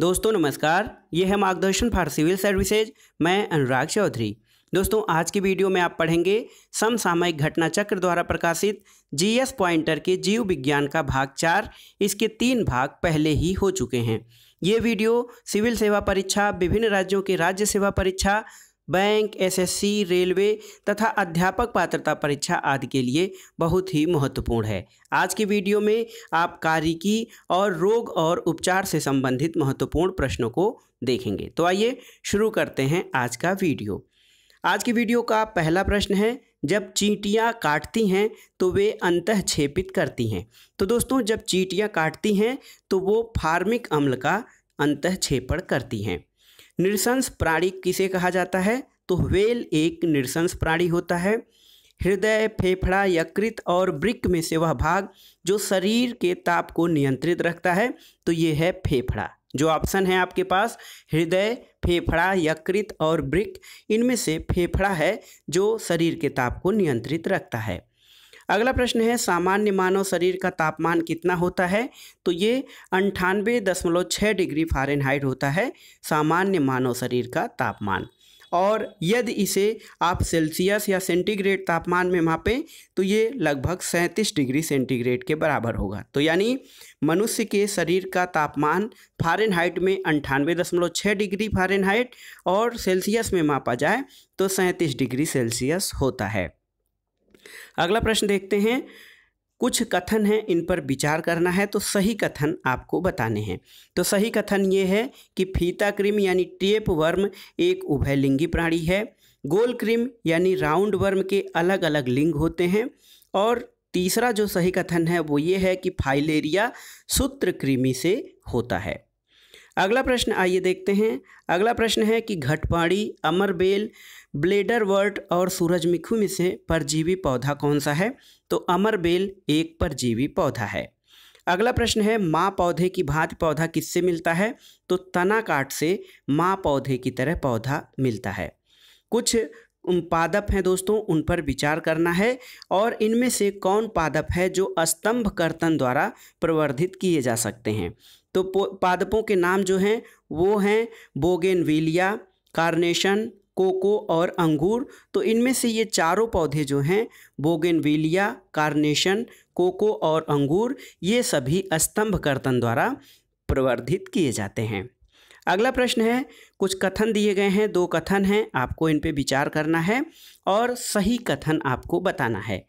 दोस्तों नमस्कार ये है मार्गदर्शन फॉर सिविल सर्विसेज मैं अनुराग चौधरी दोस्तों आज की वीडियो में आप पढ़ेंगे समसामयिक घटना चक्र द्वारा प्रकाशित जीएस पॉइंटर के जीव विज्ञान का भाग चार इसके तीन भाग पहले ही हो चुके हैं ये वीडियो सिविल सेवा परीक्षा विभिन्न राज्यों के राज्य सेवा परीक्षा बैंक एसएससी रेलवे तथा अध्यापक पात्रता परीक्षा आदि के लिए बहुत ही महत्वपूर्ण है आज की वीडियो में आप कारिकी और रोग और उपचार से संबंधित महत्वपूर्ण प्रश्नों को देखेंगे तो आइए शुरू करते हैं आज का वीडियो आज की वीडियो का पहला प्रश्न है जब चींटियाँ काटती हैं तो वे अंतः छेपित करती हैं तो दोस्तों जब चींटियाँ काटती हैं तो वो फार्मिक अम्ल का अंतः छेपण करती हैं निरसंस प्राणी किसे कहा जाता है तो वेल एक निरसंस प्राणी होता है हृदय फेफड़ा यकृत और ब्रिक में से वह भाग जो शरीर के ताप को नियंत्रित रखता है तो ये है फेफड़ा जो ऑप्शन है आपके पास हृदय फेफड़ा यकृत और ब्रिक इनमें से फेफड़ा है जो शरीर के ताप को नियंत्रित रखता है अगला प्रश्न है सामान्य मानव शरीर का तापमान कितना होता है तो ये अंठानवे दशमलव छः डिग्री फारेनहाइट होता है सामान्य मानव शरीर का तापमान और यदि इसे आप सेल्सियस या सेंटीग्रेड तापमान में मापें तो ये लगभग सैंतीस डिग्री सेंटीग्रेड के बराबर होगा तो यानी मनुष्य के शरीर का तापमान फारेनहाइट में अंठानवे दशमलव छः डिग्री फारेनहाइट और सेल्सियस में मापा जाए तो सैंतीस डिग्री सेल्सियस होता है अगला प्रश्न देखते हैं कुछ कथन हैं इन पर विचार करना है तो सही कथन आपको बताने हैं तो सही कथन ये है कि फीता क्रीम यानी टेप वर्म एक उभयलिंगी प्राणी है गोल क्रीम यानी राउंड वर्म के अलग अलग लिंग होते हैं और तीसरा जो सही कथन है वो ये है कि फाइलेरिया सूत्र कृमि से होता है अगला प्रश्न आइए देखते हैं अगला प्रश्न है कि घटपाड़ी अमरबेल ब्लेडर वर्ट और सूरजमुखी में से परजीवी पौधा कौन सा है तो अमरबेल एक परजीवी पौधा है अगला प्रश्न है माँ पौधे की भांति पौधा किससे मिलता है तो तना काट से माँ पौधे की तरह पौधा मिलता है कुछ पादप हैं दोस्तों उन पर विचार करना है और इनमें से कौन पादप है जो स्तंभ कर्तन द्वारा प्रवर्धित किए जा सकते हैं तो पादपों के नाम जो हैं वो हैं बोगेनविलिया कार्नेशन कोको और अंगूर तो इनमें से ये चारों पौधे जो हैं बोगेनविलिया कार्नेशन कोको और अंगूर ये सभी स्तंभ कर्तन द्वारा प्रवर्धित किए जाते हैं अगला प्रश्न है कुछ कथन दिए गए हैं दो कथन हैं आपको इन पे विचार करना है और सही कथन आपको बताना है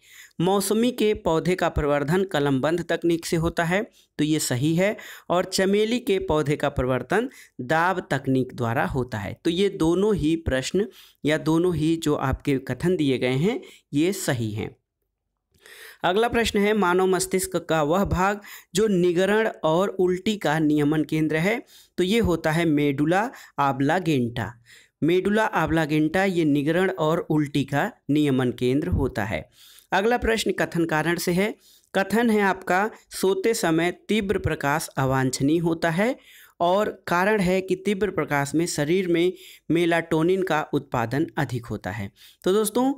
मौसमी के पौधे का प्रवर्धन कलमबंध तकनीक से होता है तो ये सही है और चमेली के पौधे का प्रवर्तन दाब तकनीक द्वारा होता है तो ये दोनों ही प्रश्न या दोनों ही जो आपके कथन दिए गए हैं ये सही हैं अगला प्रश्न है मानव मस्तिष्क का वह भाग जो निगरण और उल्टी का नियमन केंद्र है तो ये होता है मेडुला आबला गेंटा मेडुला आबलागेंटा ये निगरण और उल्टी का नियमन केंद्र होता है अगला प्रश्न कथन कारण से है कथन है आपका सोते समय तीव्र प्रकाश अवांछनीय होता है और कारण है कि तीव्र प्रकाश में शरीर में मेलाटोनिन का उत्पादन अधिक होता है तो दोस्तों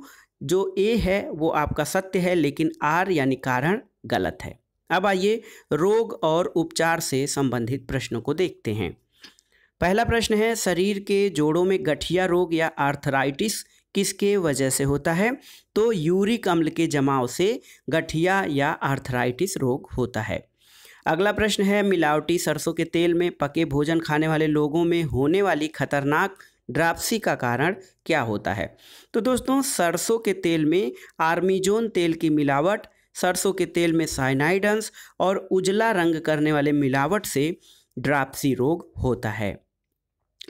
जो ए है वो आपका सत्य है लेकिन आर यानी कारण गलत है अब आइए रोग और उपचार से संबंधित प्रश्नों को देखते हैं पहला प्रश्न है शरीर के जोड़ों में गठिया रोग या आर्थराइटिस किसके वजह से होता है तो यूरिक अम्ल के जमाव से गठिया या आर्थराइटिस रोग होता है अगला प्रश्न है मिलावटी सरसों के तेल में पके भोजन खाने वाले लोगों में होने वाली खतरनाक ड्रापसी का कारण क्या होता है तो दोस्तों सरसों के तेल में आर्मीजोन तेल की मिलावट सरसों के तेल में साइनाइडंस और उजला रंग करने वाले मिलावट से ड्रापसी रोग होता है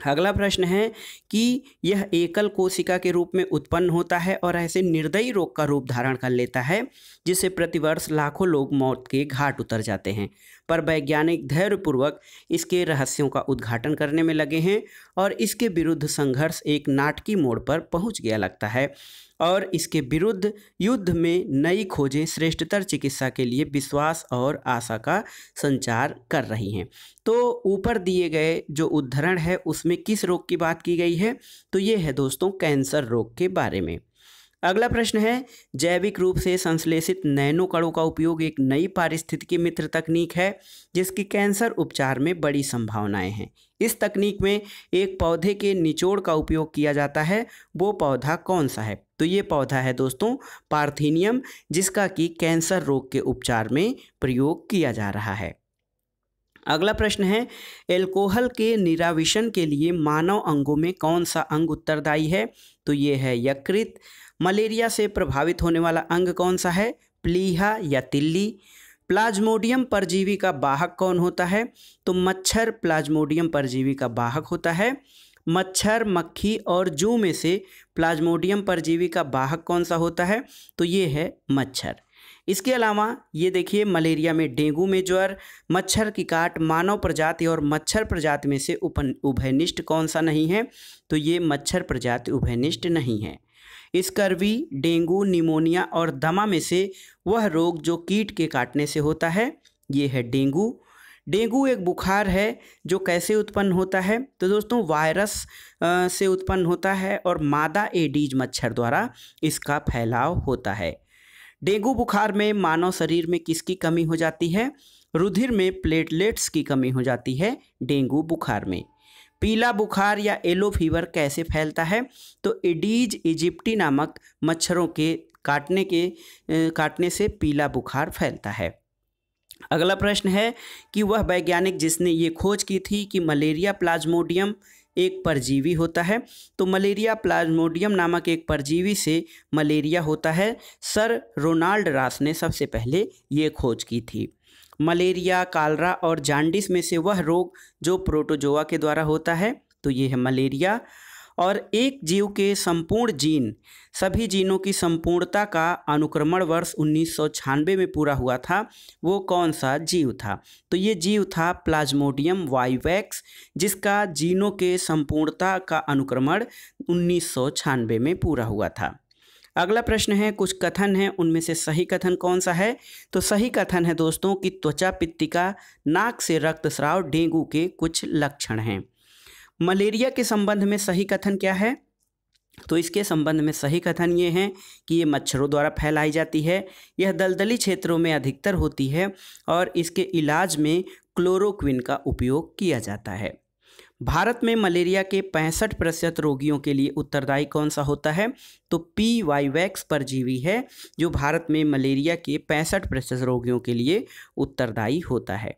अगला प्रश्न है कि यह एकल कोशिका के रूप में उत्पन्न होता है और ऐसे निर्दयी रोग का रूप धारण कर लेता है जिससे प्रतिवर्ष लाखों लोग मौत के घाट उतर जाते हैं पर वैज्ञानिक धैर्यपूर्वक इसके रहस्यों का उद्घाटन करने में लगे हैं और इसके विरुद्ध संघर्ष एक नाटकीय मोड़ पर पहुंच गया लगता है और इसके विरुद्ध युद्ध में नई खोजें श्रेष्ठतर चिकित्सा के लिए विश्वास और आशा का संचार कर रही हैं तो ऊपर दिए गए जो उद्धरण है उसमें किस रोग की बात की गई है तो ये है दोस्तों कैंसर रोग के बारे में अगला प्रश्न है जैविक रूप से संश्लेषित नैनो कणों का उपयोग एक नई पारिस्थितिकी मित्र तकनीक है जिसकी कैंसर उपचार में बड़ी संभावनाएं हैं इस तकनीक में एक पौधे के निचोड़ का उपयोग किया जाता है वो पौधा कौन सा है तो ये पौधा है दोस्तों पार्थिनियम जिसका कि कैंसर रोग के उपचार में प्रयोग किया जा रहा है अगला प्रश्न है एल्कोहल के निराविशन के लिए मानव अंगों में कौन सा अंग उत्तरदायी है तो ये है यकृत मलेरिया से प्रभावित होने वाला अंग कौन सा है प्लीहा या तिल्ली प्लाज्मोडियम परजीवी का वाहक कौन होता है तो मच्छर प्लाज्मोडियम परजीवी का वाहक होता है मच्छर मक्खी और जू में से प्लाज्मोडियम परजीवी का वाहक कौन सा होता है तो ये है मच्छर इसके अलावा ये देखिए मलेरिया में डेंगू में ज्वर मच्छर की काट मानव प्रजाति और मच्छर प्रजाति में से उपन उभयनिष्ठ कौन सा नहीं है तो ये मच्छर प्रजाति उभयनिष्ठ नहीं है इस कर्वी डेंगू निमोनिया और दमा में से वह रोग जो कीट के काटने से होता है ये है डेंगू डेंगू एक बुखार है जो कैसे उत्पन्न होता है तो दोस्तों वायरस से उत्पन्न होता है और मादा एडीज मच्छर द्वारा इसका फैलाव होता है डेंगू बुखार में मानव शरीर में किसकी कमी हो जाती है रुधिर में प्लेटलेट्स की कमी हो जाती है डेंगू बुखार में पीला बुखार या एलो फीवर कैसे फैलता है तो एडीज इजिप्टी नामक मच्छरों के काटने के काटने से पीला बुखार फैलता है अगला प्रश्न है कि वह वैज्ञानिक जिसने ये खोज की थी कि मलेरिया प्लाज्मोडियम एक परजीवी होता है तो मलेरिया प्लाज्मोडियम नामक एक परजीवी से मलेरिया होता है सर रोनाल्ड रास ने सबसे पहले ये खोज की थी मलेरिया कालरा और जांडिस में से वह रोग जो प्रोटोजोआ के द्वारा होता है तो ये है मलेरिया और एक जीव के संपूर्ण जीन सभी जीनों की संपूर्णता का अनुक्रमण वर्ष उन्नीस में पूरा हुआ था वो कौन सा जीव था तो ये जीव था प्लाज्मोडियम वाईवैक्स जिसका जीनों के संपूर्णता का अनुक्रमण उन्नीस में पूरा हुआ था अगला प्रश्न है कुछ कथन है उनमें से सही कथन कौन सा है तो सही कथन है दोस्तों कि त्वचा पित्तिका नाक से रक्तस्राव डेंगू के कुछ लक्षण हैं मलेरिया के संबंध में सही कथन क्या है तो इसके संबंध में सही कथन ये हैं कि ये मच्छरों द्वारा फैलाई जाती है यह दलदली क्षेत्रों में अधिकतर होती है और इसके इलाज में क्लोरोक्विन का उपयोग किया जाता है भारत में मलेरिया के पैंसठ प्रतिशत रोगियों के लिए उत्तरदायी कौन सा होता है तो पी वाई वैक्स परजीवी है जो भारत में मलेरिया के पैंसठ प्रतिशत रोगियों के लिए उत्तरदायी होता है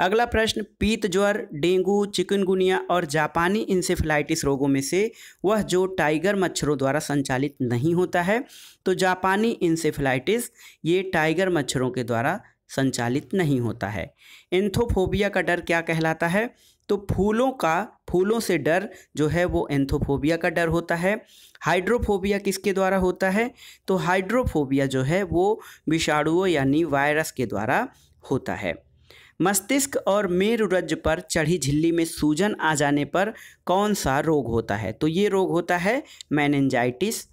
अगला प्रश्न पीत ज्वर डेंगू चिकनगुनिया और जापानी इंसेफ्लाइटिस रोगों में से वह जो टाइगर मच्छरों द्वारा संचालित नहीं होता है तो जापानी इंसेफ्लाइटिस ये टाइगर मच्छरों के द्वारा संचालित नहीं होता है एंथोफोबिया का डर क्या कहलाता है तो फूलों का फूलों से डर जो है वो एंथोफोबिया का डर होता है हाइड्रोफोबिया किसके द्वारा होता है तो हाइड्रोफोबिया जो है वो विषाणुओं यानी वायरस के द्वारा होता है मस्तिष्क और मेरुरज पर चढ़ी झिल्ली में सूजन आ जाने पर कौन सा रोग होता है तो ये रोग होता है मैनेंजाइटिस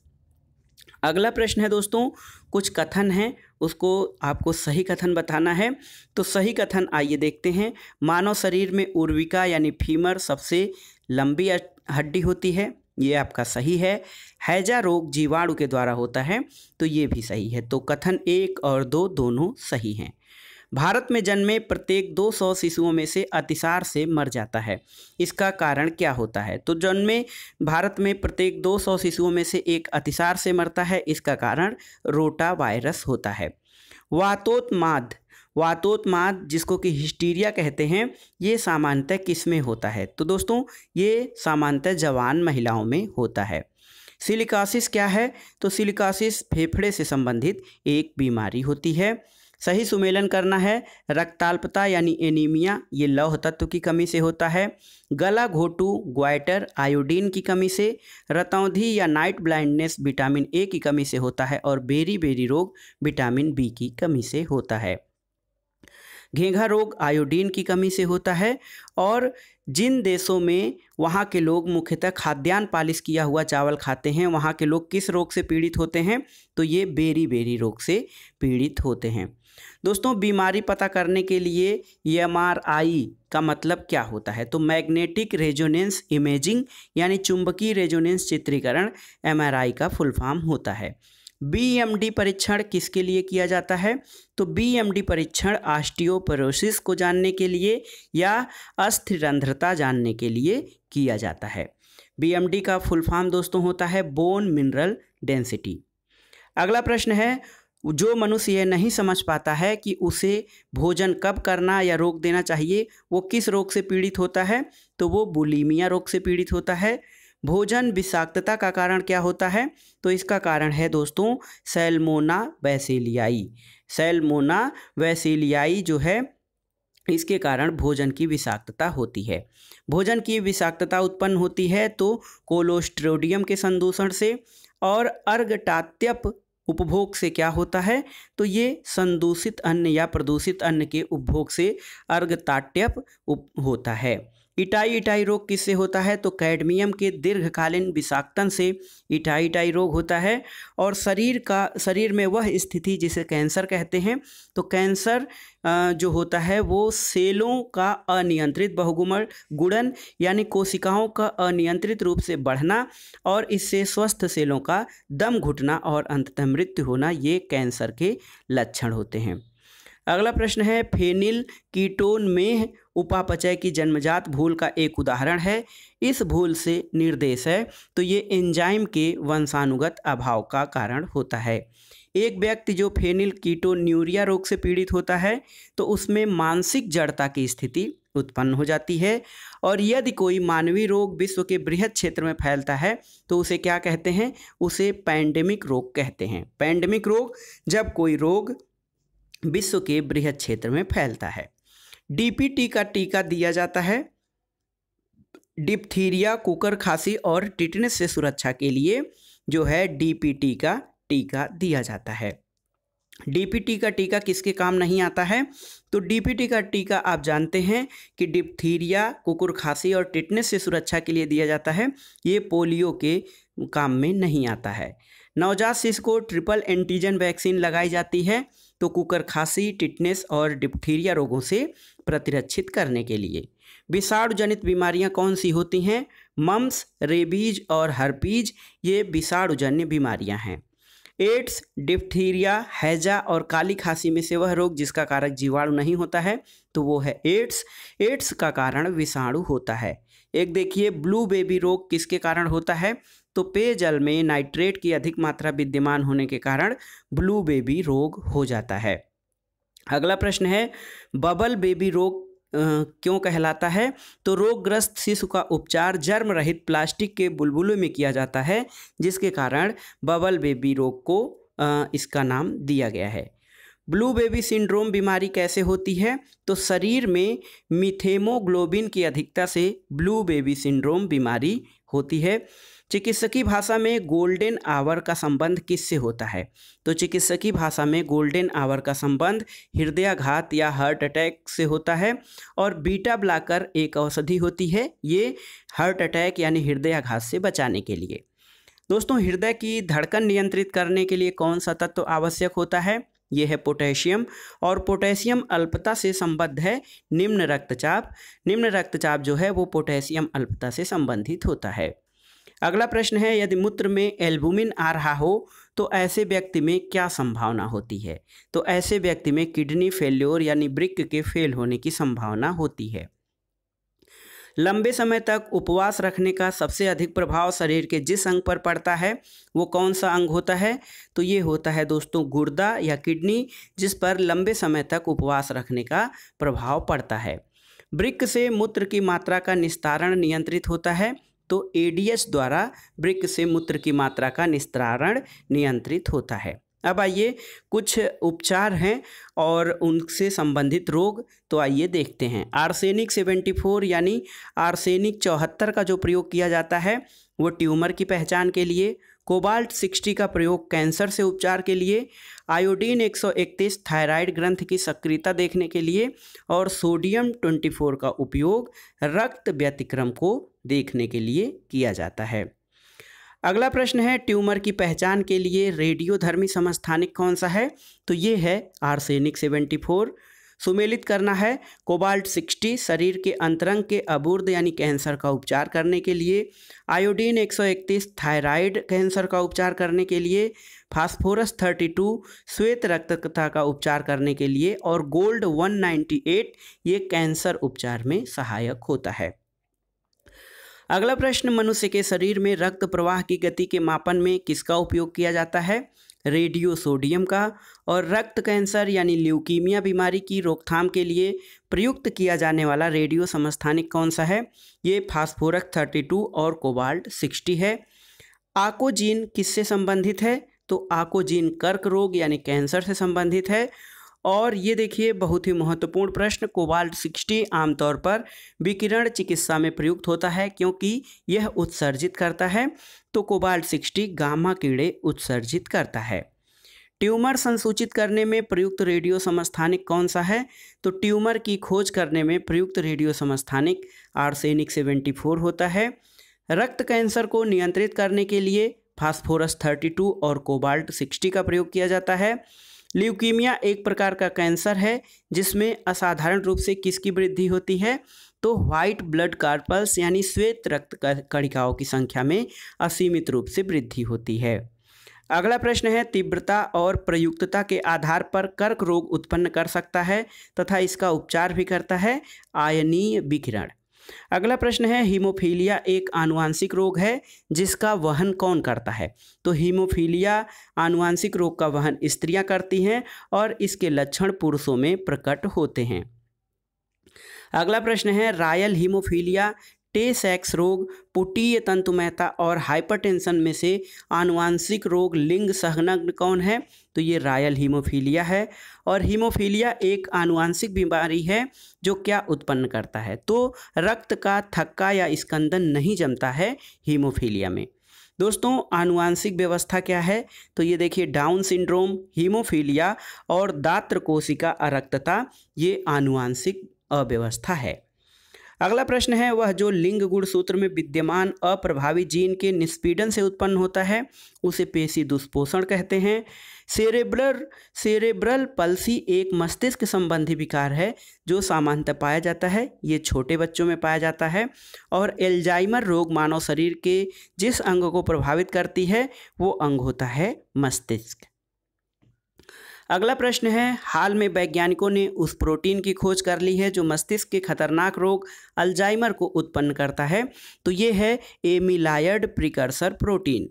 अगला प्रश्न है दोस्तों कुछ कथन हैं उसको आपको सही कथन बताना है तो सही कथन आइए देखते हैं मानव शरीर में उर्विका यानी फीमर सबसे लंबी हड्डी होती है ये आपका सही है हैजा रोग जीवाणु के द्वारा होता है तो ये भी सही है तो कथन एक और दो दोनों सही हैं भारत में जन्मे प्रत्येक 200 शिशुओं में से अतिसार से मर जाता है इसका कारण क्या होता है तो जन्मे भारत में प्रत्येक 200 शिशुओं में से एक अतिसार से मरता है इसका कारण रोटा वायरस होता है वातोत्माद वातोत्माद जिसको कि हिस्टीरिया कहते हैं ये सामान्यतः किस में होता है तो दोस्तों ये सामान्यतः जवान महिलाओं में होता है सिलिकासिस क्या है तो सिलिकासिस फेफड़े से संबंधित एक बीमारी होती है सही सुमेलन करना है रक्ताल्पता यानी एनीमिया ये लौह तत्व की कमी से होता है गला घोटू ग्वाइटर आयोडीन की कमी से रतौधि या नाइट ब्लाइंडनेस विटामिन ए की कमी से होता है और बेरी बेरी रोग विटामिन बी की कमी से होता है घेंघा रोग आयोडीन की कमी से होता है और जिन देशों में वहाँ के लोग मुख्यतः खाद्यान्न पालिश किया हुआ चावल खाते हैं वहाँ के लोग किस रोग से पीड़ित होते हैं तो ये बेरी बेरी रोग से पीड़ित होते हैं दोस्तों बीमारी पता करने के लिए एम e का मतलब क्या होता है तो मैग्नेटिक रेजोनेंस इमेजिंग यानी चुंबकीय रेजोनेंस चित्रीकरण एम का फुल फॉर्म होता है बी परीक्षण किसके लिए किया जाता है तो बी परीक्षण आस्टियोपरोसिस को जानने के लिए या अस्थिरंध्रता जानने के लिए किया जाता है बी का फुल फॉर्म दोस्तों होता है बोन मिनरल डेंसिटी अगला प्रश्न है जो मनुष्य यह नहीं समझ पाता है कि उसे भोजन कब करना या रोक देना चाहिए वो किस रोग से पीड़ित होता है तो वो बुलीमिया रोग से पीड़ित होता है भोजन विषाक्तता का कारण क्या होता है तो इसका कारण है दोस्तों सेलमोना वैसेलियाई सेलमोना वैसेलियाई जो है इसके कारण भोजन की विषाक्तता होती है भोजन की विषाक्तता उत्पन्न होती है तो कोलोस्ट्रोडियम के संदूषण से और अर्घटात्यप उपभोग से क्या होता है तो ये संदूषित अन्न या प्रदूषित अन्न के उपभोग से अर्घताट्यप होता है इटाई इटाई रोग किससे होता है तो कैडमियम के दीर्घकालीन विषाक्तन से इटाई इटाई रोग होता है और शरीर का शरीर में वह स्थिति जिसे कैंसर कहते हैं तो कैंसर जो होता है वो सेलों का अनियंत्रित बहुगुमर गुड़न यानी कोशिकाओं का अनियंत्रित रूप से बढ़ना और इससे स्वस्थ सेलों का दम घुटना और अंततः मृत्यु होना ये कैंसर के लक्षण होते हैं अगला प्रश्न है फेनिल कीटोन में उपापचय की जन्मजात भूल का एक उदाहरण है इस भूल से निर्देश है तो ये एंजाइम के वंशानुगत अभाव का कारण होता है एक व्यक्ति जो फेनिल कीटोन्यूरिया रोग से पीड़ित होता है तो उसमें मानसिक जड़ता की स्थिति उत्पन्न हो जाती है और यदि कोई मानवीय रोग विश्व के बृहद क्षेत्र में फैलता है तो उसे क्या कहते हैं उसे पैंडेमिक रोग कहते हैं पैंडेमिक रोग जब कोई रोग विश्व के बृहद क्षेत्र में फैलता है डीपीटी का टीका दिया जाता है डिप्थीरिया कुकर खांसी और टिटनेस से सुरक्षा के लिए जो है डीपीटी का टीका दिया जाता है डीपीटी का टीका किसके काम नहीं आता है तो डीपीटी का टीका आप जानते हैं कि डिप्थीरिया कुकुर खांसी और टिटनेस से सुरक्षा के लिए दिया जाता है ये पोलियो के काम में नहीं आता है नवजात शिशु को ट्रिपल एंटीजन वैक्सीन लगाई जाती है तो कुकर खांसी टिटनेस और डिप्थीरिया रोगों से प्रतिरक्षित करने के लिए विषाणु जनित बीमारियां कौन सी होती हैं मम्स रेबीज और हर्पीज ये विषाणुजन्य बीमारियां हैं एड्स डिप्थीरिया हैजा और काली खांसी में से वह रोग जिसका कारक जीवाणु नहीं होता है तो वो है एड्स एड्स का कारण विषाणु होता है एक देखिए ब्लू बेबी रोग किसके कारण होता है तो पेयजल में नाइट्रेट की अधिक मात्रा विद्यमान होने के कारण ब्लू बेबी रोग हो जाता है अगला प्रश्न है बबल बेबी रोग क्यों कहलाता है तो रोगग्रस्त शिशु का उपचार जर्म रहित प्लास्टिक के बुलबुलों में किया जाता है जिसके कारण बबल बेबी रोग को इसका नाम दिया गया है ब्लू बेबी सिंड्रोम बीमारी कैसे होती है तो शरीर में मिथेमोग्लोबिन की अधिकता से ब्लू बेबी सिंड्रोम बीमारी होती है चिकित्सकीय भाषा में गोल्डन आवर का संबंध किससे होता है तो चिकित्सकीय भाषा में गोल्डन आवर का संबंध हृदयाघात या हार्ट अटैक से होता है और बीटा ब्लाकर एक औषधि होती है ये हार्ट अटैक यानी हृदयाघात से बचाने के लिए दोस्तों हृदय की धड़कन नियंत्रित करने के लिए कौन सा तत्व तो आवश्यक होता है ये है पोटेशियम और पोटेशियम अल्पता से संबद्ध है निम्न रक्तचाप निम्न रक्तचाप जो है वो पोटेशियम अल्पता से संबंधित होता है अगला प्रश्न है यदि मूत्र में एल्बुमिन आ रहा हो तो ऐसे व्यक्ति में क्या संभावना होती है तो ऐसे व्यक्ति में किडनी फेल्योर यानी ब्रिक के फेल होने की संभावना होती है लंबे समय तक उपवास रखने का सबसे अधिक प्रभाव शरीर के जिस अंग पर पड़ता है वो कौन सा अंग होता है तो ये होता है दोस्तों गुर्दा या किडनी जिस पर लंबे समय तक उपवास रखने का प्रभाव पड़ता है ब्रिक से मूत्र की मात्रा का निस्तारण नियंत्रित होता है तो एडीएस द्वारा ब्रिक से मूत्र की मात्रा का निस्तारण नियंत्रित होता है अब आइए कुछ उपचार हैं और उनसे संबंधित रोग तो आइए देखते हैं आर्सेनिक 74 यानी आर्सेनिक चौहत्तर का जो प्रयोग किया जाता है वो ट्यूमर की पहचान के लिए कोबाल्ट 60 का प्रयोग कैंसर से उपचार के लिए आयोडीन 131 थायराइड ग्रंथ की सक्रियता देखने के लिए और सोडियम 24 का उपयोग रक्त व्यतिक्रम को देखने के लिए किया जाता है अगला प्रश्न है ट्यूमर की पहचान के लिए रेडियोधर्मी समस्थानिक कौन सा है तो ये है आर्सेनिक 74 सुमेलित करना है कोबाल्ट 60 शरीर के अंतरंग के अबूर्द यानी कैंसर का उपचार करने के लिए आयोडीन 131 थायराइड कैंसर का उपचार करने के लिए फास्फोरस 32 श्वेत रक्तकथा का उपचार करने के लिए और गोल्ड 198 ये कैंसर उपचार में सहायक होता है अगला प्रश्न मनुष्य के शरीर में रक्त प्रवाह की गति के मापन में किसका उपयोग किया जाता है रेडियो सोडियम का और रक्त कैंसर यानी ल्यूकीमिया बीमारी की रोकथाम के लिए प्रयुक्त किया जाने वाला रेडियो समस्थानिक कौन सा है ये फास्फोरक 32 और कोबाल्ट 60 है आकोजीन किससे संबंधित है तो आकोजीन कर्क रोग यानी कैंसर से संबंधित है और ये देखिए बहुत ही महत्वपूर्ण प्रश्न कोबाल्ट सिक्सटी आमतौर पर विकिरण चिकित्सा में प्रयुक्त होता है क्योंकि यह उत्सर्जित करता है तो कोबाल्ट सिक्सटी गामा कीड़े उत्सर्जित करता है ट्यूमर संसूचित करने में प्रयुक्त रेडियो समस्थानिक कौन सा है तो ट्यूमर की खोज करने में प्रयुक्त रेडियो समस्थानिक आर्सेनिक सेवेंटी फोर होता है रक्त कैंसर को नियंत्रित करने के लिए फास्फोरस टू और कोबाल्ट सिक्सटी का प्रयोग किया जाता है ल्यूकीमिया एक प्रकार का कैंसर है जिसमें असाधारण रूप से किसकी वृद्धि होती है तो व्हाइट ब्लड कार्पल्स यानी श्वेत रक्त कणिकाओं की संख्या में असीमित रूप से वृद्धि होती है अगला प्रश्न है तीव्रता और प्रयुक्तता के आधार पर कर्क रोग उत्पन्न कर सकता है तथा इसका उपचार भी करता है आयनीय विकिरण अगला प्रश्न है हीमोफीलिया एक आनुवांशिक रोग है जिसका वहन कौन करता है तो हीमोफीलिया आनुवांशिक रोग का वहन स्त्रियां करती हैं और इसके लक्षण पुरुषों में प्रकट होते हैं अगला प्रश्न है रायल हीमोफीलिया टे सेक्स रोग पुटीय तंतुमयता और हाइपरटेंशन में से आनुवांशिक रोग लिंग सहनग्न कौन है तो ये रायल हीमोफीलिया है और हीमोफीलिया एक आनुवांशिक बीमारी है जो क्या उत्पन्न करता है तो रक्त का थक्का या स्कंदन नहीं जमता है हीमोफीलिया में दोस्तों आनुवांशिक व्यवस्था क्या है तो ये देखिए डाउन सिंड्रोम हीमोफीलिया और दात्र कोशिका अरक्तता ये आनुवांशिक अव्यवस्था है अगला प्रश्न है वह जो लिंग गुण सूत्र में विद्यमान अप्रभावी जीन के निष्पीडन से उत्पन्न होता है उसे पेशी दुष्पोषण कहते हैं सेरेब्रल सेरेब्रल पल्सी एक मस्तिष्क संबंधी विकार है जो सामान्यतः पाया जाता है ये छोटे बच्चों में पाया जाता है और एल्जाइमर रोग मानव शरीर के जिस अंग को प्रभावित करती है वो अंग होता है मस्तिष्क अगला प्रश्न है हाल में वैज्ञानिकों ने उस प्रोटीन की खोज कर ली है जो मस्तिष्क के खतरनाक रोग अल्जाइमर को उत्पन्न करता है तो ये है एमिलायड प्रिकर्सर प्रोटीन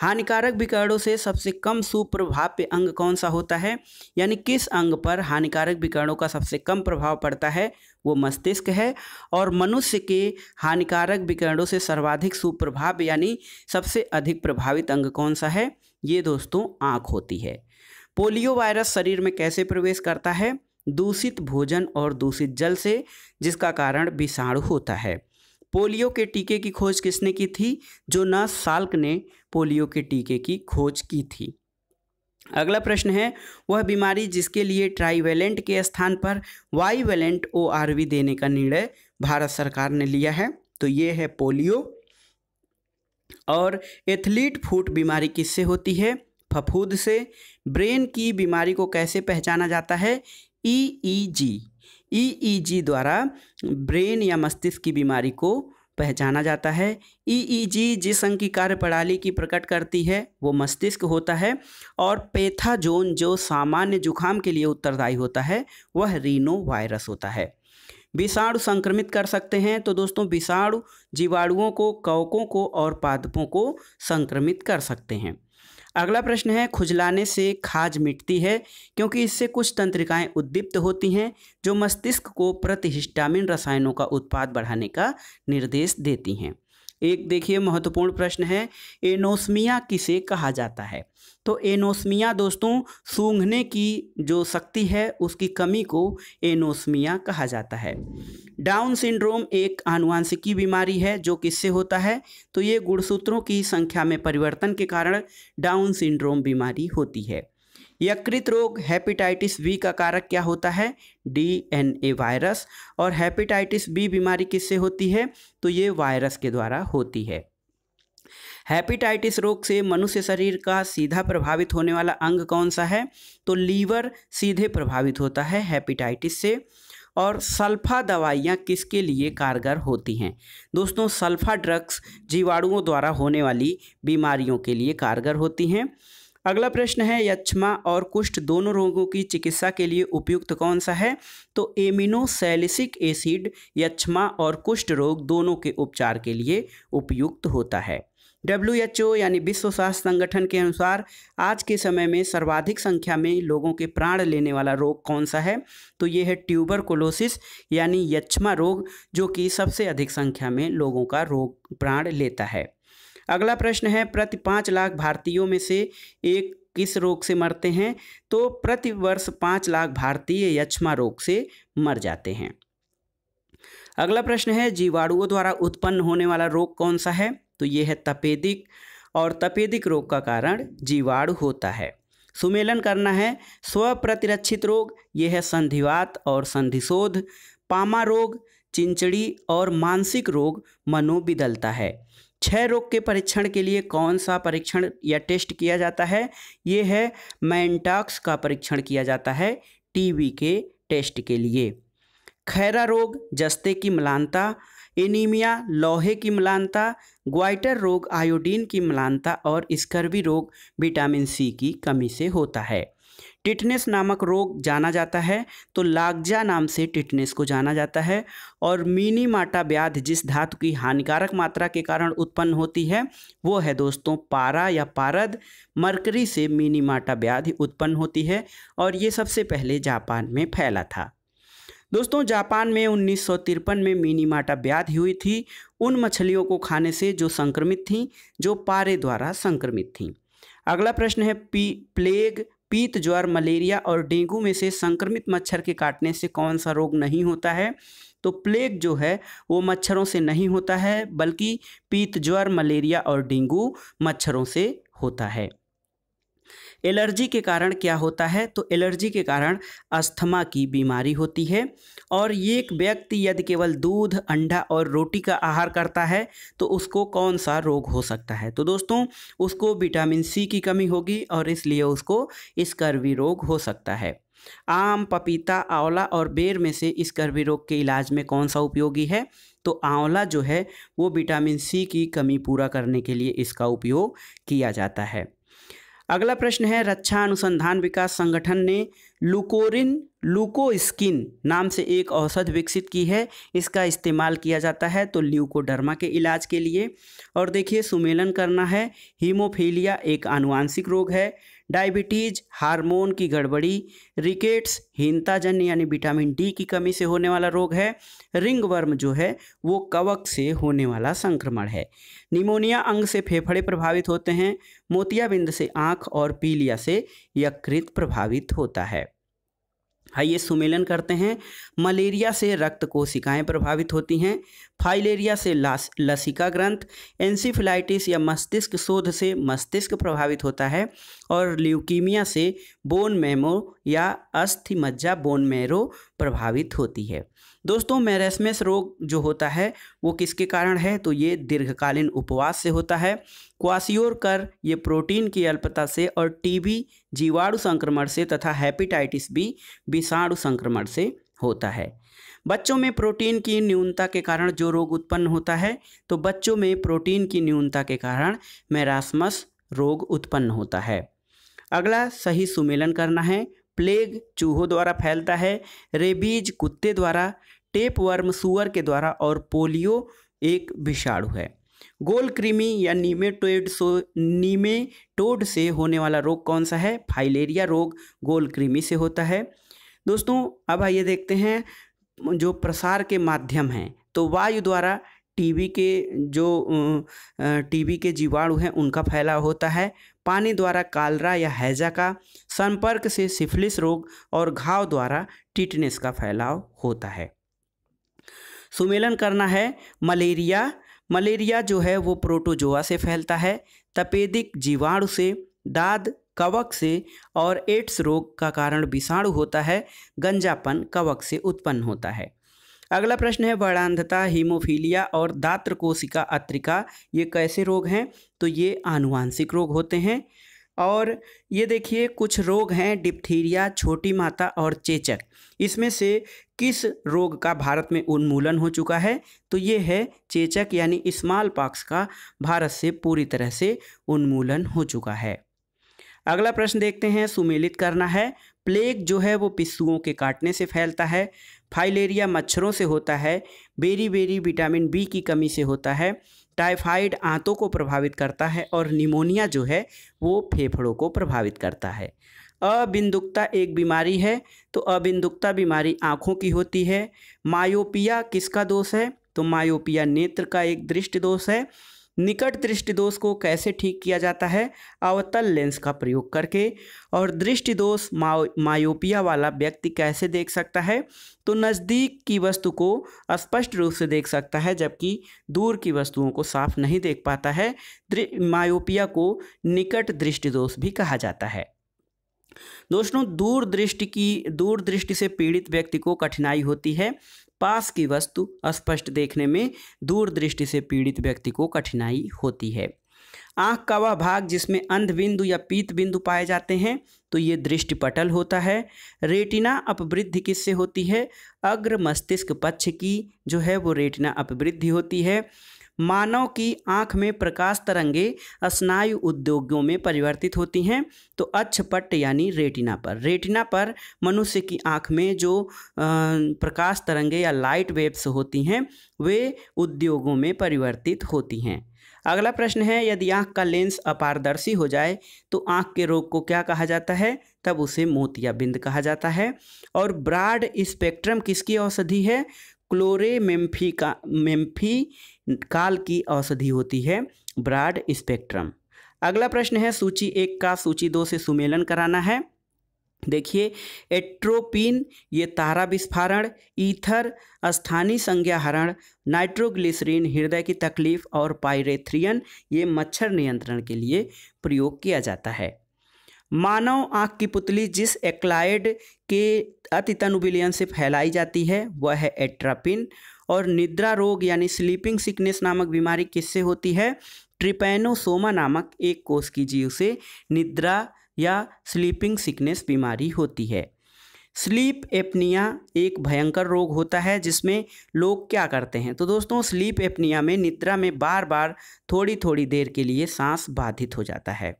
हानिकारक विकर्णों से सबसे कम सुप्रभाव्य अंग कौन सा होता है यानी किस अंग पर हानिकारक विकर्णों का सबसे कम प्रभाव पड़ता है वो मस्तिष्क है और मनुष्य के हानिकारक विकर्णों से सर्वाधिक सुप्रभाव यानी सबसे अधिक प्रभावित अंग कौन सा है ये दोस्तों आँख होती है पोलियो वायरस शरीर में कैसे प्रवेश करता है दूषित भोजन और दूषित जल से जिसका कारण विषाणु होता है पोलियो के टीके की खोज किसने की थी जो न साल्क ने पोलियो के टीके की खोज की थी अगला प्रश्न है वह बीमारी जिसके लिए ट्राईवेलेंट के स्थान पर वाईवेलेंट ओ देने का निर्णय भारत सरकार ने लिया है तो ये है पोलियो और एथलीट फूट बीमारी किससे होती है फफूद से ब्रेन की बीमारी को कैसे पहचाना जाता है EEG e EEG e e द्वारा ब्रेन या मस्तिष्क की बीमारी को पहचाना जाता है ईईजी जिस अंग की कार्य प्रणाली की प्रकट करती है वो मस्तिष्क होता है और पेथाजोन जो सामान्य जुखाम के लिए उत्तरदायी होता है वह रीनो वायरस होता है विषाणु संक्रमित कर सकते हैं तो दोस्तों विषाणु जीवाणुओं को कवकों को और पादपों को संक्रमित कर सकते हैं अगला प्रश्न है खुजलाने से खाज मिटती है क्योंकि इससे कुछ तंत्रिकाएं उद्दीप्त होती हैं जो मस्तिष्क को प्रतिहिस्टामिन रसायनों का उत्पाद बढ़ाने का निर्देश देती हैं एक देखिए महत्वपूर्ण प्रश्न है एनोस्मिया किसे कहा जाता है तो एनोस्मिया दोस्तों सूंघने की जो शक्ति है उसकी कमी को एनोस्मिया कहा जाता है डाउन सिंड्रोम एक आनुवांशिकी बीमारी है जो किससे होता है तो ये गुणसूत्रों की संख्या में परिवर्तन के कारण डाउन सिंड्रोम बीमारी होती है यकृत रोग हेपेटाइटिस बी का कारक क्या होता है डीएनए वायरस और हेपेटाइटिस बी बीमारी किससे होती है तो ये वायरस के द्वारा होती है हेपेटाइटिस रोग से मनुष्य शरीर का सीधा प्रभावित होने वाला अंग कौन सा है तो लीवर सीधे प्रभावित होता है हेपेटाइटिस से और सल्फा दवाइयाँ किसके लिए कारगर होती हैं दोस्तों सल्फा ड्रग्स जीवाणुओं द्वारा होने वाली बीमारियों के लिए कारगर होती हैं अगला प्रश्न है यक्षमा और कुष्ठ दोनों रोगों की चिकित्सा के लिए उपयुक्त कौन सा है तो एमिनोसैलिसिक एसिड यक्षमा और कुष्ठ रोग दोनों के उपचार के लिए उपयुक्त होता है डब्ल्यू एच ओ यानी विश्व स्वास्थ्य संगठन के अनुसार आज के समय में सर्वाधिक संख्या में लोगों के प्राण लेने वाला रोग कौन सा है तो ये है ट्यूबर कोलोसिस यानी यक्षमा रोग जो कि सबसे अधिक संख्या में लोगों का रोग प्राण लेता है अगला प्रश्न है प्रति पाँच लाख भारतीयों में से एक किस रोग से मरते हैं तो प्रति वर्ष पाँच लाख भारतीय यक्षमा रोग से मर जाते हैं अगला प्रश्न है जीवाणुओं द्वारा उत्पन्न होने वाला रोग कौन सा है तो ये है तपेदिक और तपेदिक रोग का कारण जीवाणु होता है सुमेलन करना है स्वप्रतिरक्षित रोग ये है संधिवात और संधिशोध पामा रोग चिंचड़ी और मानसिक रोग मनोविदलता है क्षय रोग के परीक्षण के लिए कौन सा परीक्षण या टेस्ट किया जाता है ये है मैंटाक्स का परीक्षण किया जाता है टीवी के टेस्ट के लिए खैरा रोग जस्ते की मलानता एनीमिया लोहे की मलानता ग्वाइटर रोग आयोडीन की मलानता और स्कर्वी रोग विटामिन सी की कमी से होता है टिटनेस नामक रोग जाना जाता है तो लागजा नाम से टिटनेस को जाना जाता है और मिनी माटा व्याध जिस धातु की हानिकारक मात्रा के कारण उत्पन्न होती है वो है दोस्तों पारा या पारद मरकरी से मिनी माटा व्याध उत्पन्न होती है और ये सबसे पहले जापान में फैला था दोस्तों जापान में उन्नीस में मिनी माटा व्याधि हुई थी उन मछलियों को खाने से जो संक्रमित थीं जो पारे द्वारा संक्रमित थीं अगला प्रश्न है पी प्लेग पीत ज्वर मलेरिया और डेंगू में से संक्रमित मच्छर के काटने से कौन सा रोग नहीं होता है तो प्लेग जो है वो मच्छरों से नहीं होता है बल्कि पीत ज्वर मलेरिया और डेंगू मच्छरों से होता है एलर्जी के कारण क्या होता है तो एलर्जी के कारण अस्थमा की बीमारी होती है और ये एक व्यक्ति यदि केवल दूध अंडा और रोटी का आहार करता है तो उसको कौन सा रोग हो सकता है तो दोस्तों उसको विटामिन सी की कमी होगी और इसलिए उसको स्कर्वी रोग हो सकता है आम पपीता आंवला और बेर में से स्कर्वी रोग के इलाज में कौन सा उपयोगी है तो आंवला जो है वो विटामिन सी की कमी पूरा करने के लिए इसका उपयोग किया जाता है अगला प्रश्न है रक्षा अनुसंधान विकास संगठन ने लुकोरिन लुकोस्किन नाम से एक औषध विकसित की है इसका इस्तेमाल किया जाता है तो ल्यूकोडर्मा के इलाज के लिए और देखिए सुमेलन करना है हीमोफीलिया एक आनुवांशिक रोग है डायबिटीज हार्मोन की गड़बड़ी रिकेट्स हीनताजन्य यानी विटामिन डी की कमी से होने वाला रोग है रिंग वर्म जो है वो कवक से होने वाला संक्रमण है निमोनिया अंग से फेफड़े प्रभावित होते हैं मोतियाबिंद से आँख और पीलिया से यकृत प्रभावित होता है आइए सुमेलन करते हैं मलेरिया से रक्त कोशिकाएं प्रभावित होती हैं फाइलेरिया से लास लसिका ग्रंथ एंसिफिलाइटिस या मस्तिष्क शोध से मस्तिष्क प्रभावित होता है और ल्यूकीमिया से बोन मैमो या अस्थिमज्जा बोन मेरो प्रभावित होती है दोस्तों मेरेस्मेस रोग जो होता है वो किसके कारण है तो ये दीर्घकालीन उपवास से होता है क्वासियोर कर ये प्रोटीन की अल्पता से और टीबी जीवाणु संक्रमण से तथा हेपेटाइटिस बी विषाणु संक्रमण से होता है बच्चों में प्रोटीन की न्यूनता के कारण जो रोग उत्पन्न होता है तो बच्चों में प्रोटीन की न्यूनता के कारण मैरासमस रोग उत्पन्न होता है अगला सही सुमेलन करना है प्लेग चूहों द्वारा फैलता है रेबीज कुत्ते द्वारा टेप वर्म सुअर के द्वारा और पोलियो एक विषाणु है गोल क्रीमी या नीमेटोड सो नीमेटोड से होने वाला रोग कौन सा है फाइलेरिया रोग गोल क्रीमी से होता है दोस्तों अब आइए देखते हैं जो प्रसार के माध्यम हैं तो वायु द्वारा टीबी के जो टीबी के जीवाणु हैं उनका फैलाव होता है पानी द्वारा कालरा या हैजा का संपर्क से सिफिलिस रोग और घाव द्वारा टिटनेस का फैलाव होता है सुमेलन करना है मलेरिया मलेरिया जो है वो प्रोटोजोआ से फैलता है तपेदिक जीवाणु से दाद कवक से और एड्स रोग का कारण विषाणु होता है गंजापन कवक से उत्पन्न होता है अगला प्रश्न है वर्णांधता हीमोफीलिया और दात्र कोशिका अत्रिका ये कैसे रोग हैं तो ये आनुवांशिक रोग होते हैं और ये देखिए कुछ रोग हैं डिप्थीरिया छोटी माता और चेचक इसमें से किस रोग का भारत में उन्मूलन हो चुका है तो ये है चेचक यानी स्मॉल पॉक्स का भारत से पूरी तरह से उन्मूलन हो चुका है अगला प्रश्न देखते हैं सुमेलित करना है प्लेग जो है वो पिस्सुओं के काटने से फैलता है फाइलेरिया मच्छरों से होता है बेरी बेरी विटामिन बी की कमी से होता है टाइफाइड आंतों को प्रभावित करता है और निमोनिया जो है वो फेफड़ों को प्रभावित करता है अबिंदुकता एक बीमारी है तो अबिंदुकता बीमारी आँखों की होती है मायोपिया किसका दोष है तो मायोपिया नेत्र का एक दृष्ट दोष है निकट दृष्टि दोष को कैसे ठीक किया जाता है अवतल लेंस का प्रयोग करके और दृष्टि दोष मायोपिया वाला व्यक्ति कैसे देख सकता है तो नज़दीक की वस्तु को स्पष्ट रूप से देख सकता है जबकि दूर की वस्तुओं को साफ नहीं देख पाता है मायोपिया को निकट दृष्टि दोष भी कहा जाता है दोस्तों दूरदृष्टि की दूरदृष्टि से पीड़ित व्यक्ति को कठिनाई होती है पास की वस्तु स्पष्ट देखने में दूरदृष्टि से पीड़ित व्यक्ति को कठिनाई होती है आँख का वह भाग जिसमें अंध बिंदु या पीत बिंदु पाए जाते हैं तो ये दृष्टि पटल होता है रेटिना अपवृद्धि किससे होती है अग्र मस्तिष्क पक्ष की जो है वो रेटिना अपवृद्धि होती है मानव की आंख में प्रकाश तरंगे स्नायु उद्योगों में परिवर्तित होती हैं तो अच्छपट यानी रेटिना पर रेटिना पर मनुष्य की आंख में जो प्रकाश तरंगे या लाइट वेव्स होती हैं वे उद्योगों में परिवर्तित होती हैं अगला प्रश्न है यदि आंख का लेंस अपारदर्शी हो जाए तो आंख के रोग को क्या कहा जाता है तब उसे मोतियाबिंद कहा जाता है और ब्राड स्पेक्ट्रम किसकी औषधि है मेम्फी का मेम्फी काल की औषधि होती है ब्राड स्पेक्ट्रम अगला प्रश्न है सूची एक का सूची दो से सुमेलन कराना है देखिए एट्रोपिन ये तारा विस्फारण ईथर स्थानीय संज्ञाहरण नाइट्रोग्लिसरीन हृदय की तकलीफ और पायरेथ्रियन ये मच्छर नियंत्रण के लिए प्रयोग किया जाता है मानव आँख की पुतली जिस एक्लाइड के अतितनुबिलियन से फैलाई जाती है वह है एट्रापिन और निद्रा रोग यानी स्लीपिंग सिकनेस नामक बीमारी किससे होती है ट्रिपेनोसोमा नामक एक कोष की जीव से निद्रा या स्लीपिंग सिकनेस बीमारी होती है स्लीप एपनिया एक भयंकर रोग होता है जिसमें लोग क्या करते हैं तो दोस्तों स्लीप एपनिया में निद्रा में बार बार थोड़ी थोड़ी देर के लिए सांस बाधित हो जाता है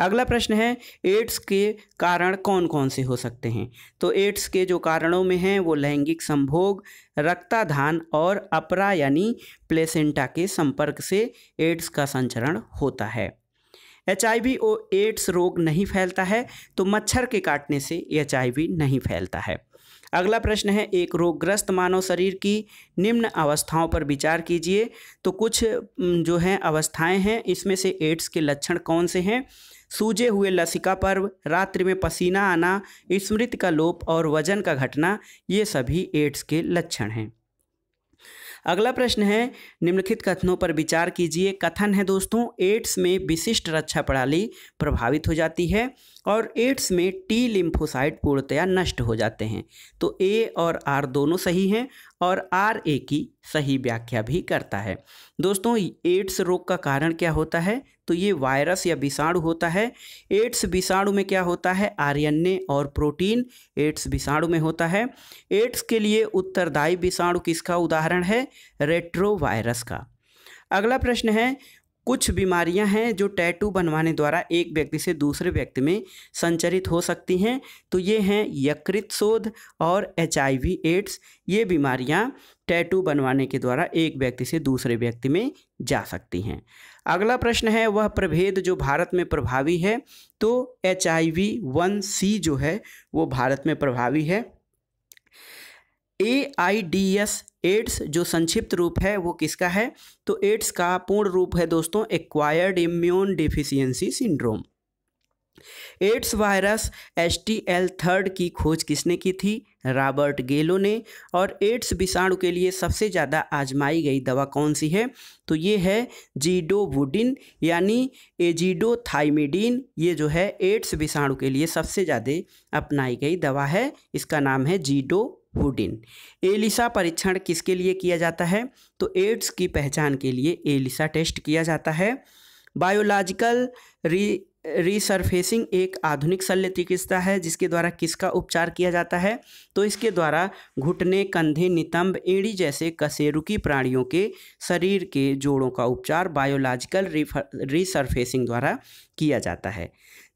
अगला प्रश्न है एड्स के कारण कौन कौन से हो सकते हैं तो एड्स के जो कारणों में हैं वो लैंगिक संभोग रक्ताधान और अपरा यानी प्लेसेंटा के संपर्क से एड्स का संचरण होता है एच आई और एड्स रोग नहीं फैलता है तो मच्छर के काटने से एच नहीं फैलता है अगला प्रश्न है एक रोगग्रस्त मानव शरीर की निम्न अवस्थाओं पर विचार कीजिए तो कुछ जो हैं अवस्थाएं हैं इसमें से एड्स के लक्षण कौन से हैं सूजे हुए लसिका पर्व रात्रि में पसीना आना स्मृति का लोप और वजन का घटना ये सभी एड्स के लक्षण हैं अगला प्रश्न है निम्नलिखित कथनों पर विचार कीजिए कथन है दोस्तों एड्स में विशिष्ट रक्षा प्रणाली प्रभावित हो जाती है और एड्स में टी लिम्फोसाइट पूर्णतया नष्ट हो जाते हैं तो ए और आर दोनों सही हैं और आर ए की सही व्याख्या भी करता है दोस्तों एड्स रोग का कारण क्या होता है तो ये वायरस या विषाणु होता है एड्स विषाणु में क्या होता है आरएनए और प्रोटीन एड्स विषाणु में होता है एड्स के लिए उत्तरदायी विषाणु किसका उदाहरण है रेट्रोवायरस का अगला प्रश्न है कुछ बीमारियां हैं जो टैटू बनवाने द्वारा एक व्यक्ति से दूसरे व्यक्ति में संचरित हो सकती हैं तो ये हैं यकृत शोध और एच एड्स ये बीमारियां टैटू बनवाने के द्वारा एक व्यक्ति से दूसरे व्यक्ति में जा सकती हैं अगला प्रश्न है वह प्रभेद जो भारत में प्रभावी है तो एच आई वन सी जो है वो भारत में प्रभावी है A I D S AIDS जो संक्षिप्त रूप है वो किसका है तो एड्स का पूर्ण रूप है दोस्तों acquired immune deficiency syndrome AIDS virus H T L third की खोज किसने की थी रॉबर्ट गेलो ने और एड्स विषाणु के लिए सबसे ज़्यादा आजमाई गई दवा कौन सी है तो ये है जीडोवुडिन यानी एजिडोथाइमिडीन ये जो है एड्स विषाणु के लिए सबसे ज़्यादा अपनाई गई दवा है इसका नाम है जीडो हुडिन एलिसा परीक्षण किसके लिए किया जाता है तो एड्स की पहचान के लिए एलिसा टेस्ट किया जाता है बायोलॉजिकल री रिसरफेसिंग एक आधुनिक शल्य चिकित्सा है जिसके द्वारा किसका उपचार किया जाता है तो इसके द्वारा घुटने कंधे नितंब एड़ी जैसे कसेरुकी प्राणियों के शरीर के जोड़ों का उपचार बायोलॉजिकल रिसरफेसिंग द्वारा किया जाता है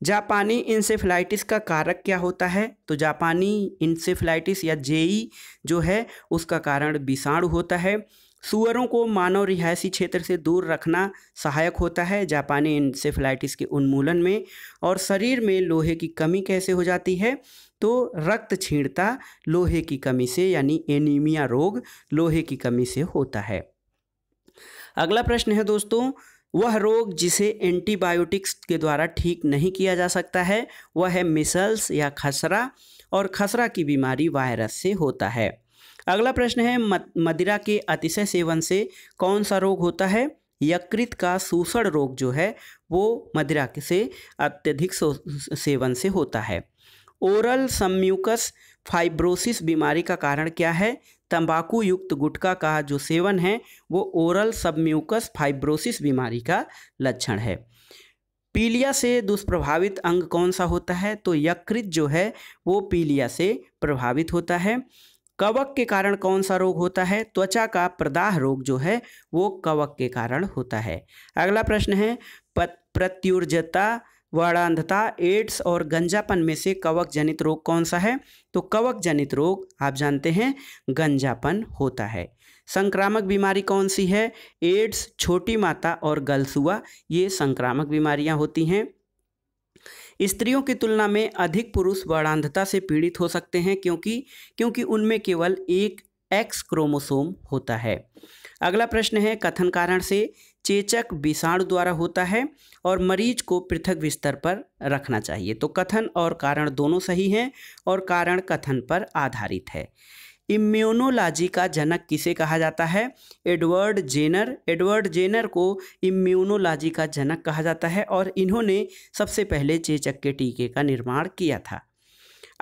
जापानी इंसेफ्लाइटिस का कारक क्या होता है तो जापानी इंसेफ्लाइटिस या जेई जो है उसका कारण विषाणु होता है सुअरों को मानव रिहायशी क्षेत्र से दूर रखना सहायक होता है जापानी इंसेफ्लाइटिस के उन्मूलन में और शरीर में लोहे की कमी कैसे हो जाती है तो रक्त छीणता लोहे की कमी से यानी एनीमिया रोग लोहे की कमी से होता है अगला प्रश्न है दोस्तों वह रोग जिसे एंटीबायोटिक्स के द्वारा ठीक नहीं किया जा सकता है वह है मिसल्स या खसरा और खसरा की बीमारी वायरस से होता है अगला प्रश्न है मदिरा के अतिशय सेवन से कौन सा रोग होता है यकृत का शोषण रोग जो है वो मदिरा से अत्यधिक सेवन से होता है ओरल सम्यूकस फाइब्रोसिस बीमारी का कारण क्या है तंबाकू युक्त गुटखा का जो सेवन है वो ओरल सबम्यूकस फाइब्रोसिस बीमारी का लक्षण है पीलिया से दुष्प्रभावित अंग कौन सा होता है तो यकृत जो है वो पीलिया से प्रभावित होता है कवक के कारण कौन सा रोग होता है त्वचा का प्रदाह रोग जो है वो कवक के कारण होता है अगला प्रश्न है प्रत्युर्जता वर्णांधता एड्स और गंजापन में से कवक जनित रोग कौन सा है तो कवक जनित रोग आप जानते हैं गंजापन होता है संक्रामक बीमारी कौन सी है एड्स छोटी माता और गलसुआ ये संक्रामक बीमारियां होती हैं स्त्रियों की तुलना में अधिक पुरुष वर्णांधता से पीड़ित हो सकते हैं क्योंकि क्योंकि उनमें केवल एक एक्स क्रोमोसोम होता है अगला प्रश्न है कथन कारण से चेचक विषाणु द्वारा होता है और मरीज को पृथक बिस्तर पर रखना चाहिए तो कथन और कारण दोनों सही हैं और कारण कथन पर आधारित है इम्यूनोलॉजी का जनक किसे कहा जाता है एडवर्ड जेनर एडवर्ड जेनर को इम्यूनोलॉजी का जनक कहा जाता है और इन्होंने सबसे पहले चेचक के टीके का निर्माण किया था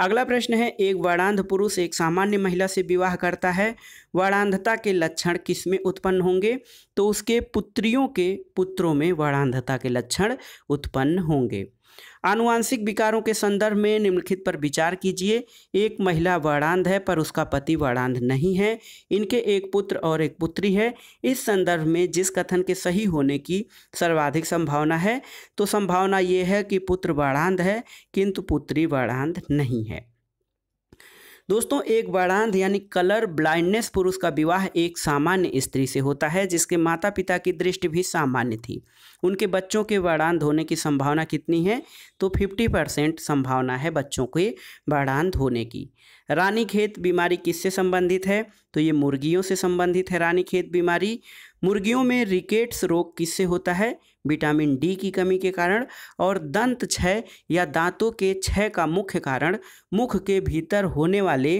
अगला प्रश्न है एक वर्णांध पुरुष एक सामान्य महिला से विवाह करता है वर्णांधता के लक्षण किस में उत्पन्न होंगे तो उसके पुत्रियों के पुत्रों में वर्णांधता के लक्षण उत्पन्न होंगे आनुवांशिक विकारों के संदर्भ में निम्नलिखित पर विचार कीजिए एक महिला वर्णांध है पर उसका पति वर्णांध नहीं है इनके एक पुत्र और एक पुत्री है इस संदर्भ में जिस कथन के सही होने की सर्वाधिक संभावना है तो संभावना ये है कि पुत्र वर्णांध है किंतु पुत्री वर्णांध नहीं है दोस्तों एक वर्णांध यानी कलर ब्लाइंडनेस पुरुष का विवाह एक सामान्य स्त्री से होता है जिसके माता पिता की दृष्टि भी सामान्य थी उनके बच्चों के बाढ़ांत धोने की संभावना कितनी है तो 50 परसेंट संभावना है बच्चों के बाढ़ांत धोने की रानी खेत बीमारी किससे संबंधित है तो ये मुर्गियों से संबंधित है रानी खेत बीमारी मुर्गियों में रिकेट्स रोग किससे होता है विटामिन डी की कमी के कारण और दंत क्षय या दांतों के क्षय का मुख्य कारण मुख के भीतर होने वाले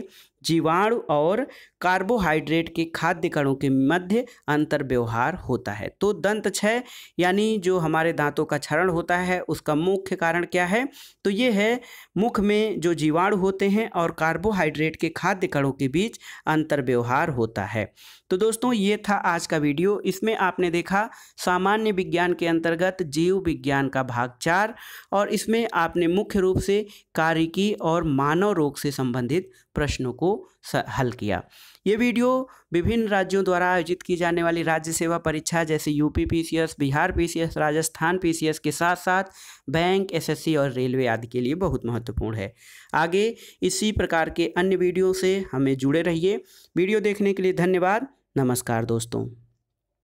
जीवाणु और कार्बोहाइड्रेट के खाद्य कणों के मध्य अंतर व्यवहार होता है तो दंत क्षय यानी जो हमारे दांतों का क्षरण होता है उसका मुख्य कारण क्या है तो ये है मुख में जो जीवाणु होते हैं और कार्बोहाइड्रेट के खाद्य कणों के बीच अंतर व्यवहार होता है तो दोस्तों ये था आज का वीडियो इसमें आपने देखा सामान्य विज्ञान के अंतर्गत जीव विज्ञान का भाग चार और इसमें आपने मुख्य रूप से कार्यकी और मानव रोग से संबंधित प्रश्नों को हल किया ये वीडियो विभिन्न राज्यों द्वारा आयोजित की जाने वाली राज्य सेवा परीक्षा जैसे UP PCS, Bihar PCS, Rajasthan PCS के साथ साथ बैंक एसएससी और रेलवे आदि के लिए बहुत महत्वपूर्ण है आगे इसी प्रकार के अन्य वीडियो से हमें जुड़े रहिए वीडियो देखने के लिए धन्यवाद नमस्कार दोस्तों